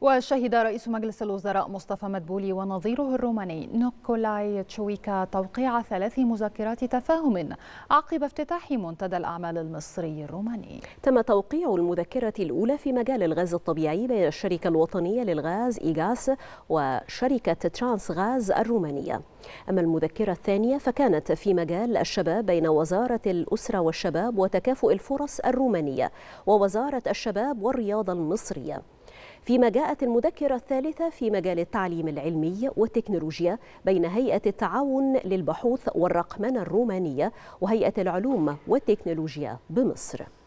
وشهد رئيس مجلس الوزراء مصطفى مدبولي ونظيره الروماني نيكولاي تشويكا توقيع ثلاث مذكرات تفاهم عقب افتتاح منتدى الأعمال المصري الروماني تم توقيع المذكرة الأولى في مجال الغاز الطبيعي بين الشركة الوطنية للغاز إيجاس وشركة ترانس غاز الرومانية أما المذكرة الثانية فكانت في مجال الشباب بين وزارة الأسرة والشباب وتكافؤ الفرص الرومانية ووزارة الشباب والرياضة المصرية فيما جاءت المذكرة الثالثة في مجال التعليم العلمي والتكنولوجيا بين هيئة التعاون للبحوث والرقمنة الرومانية وهيئة العلوم والتكنولوجيا بمصر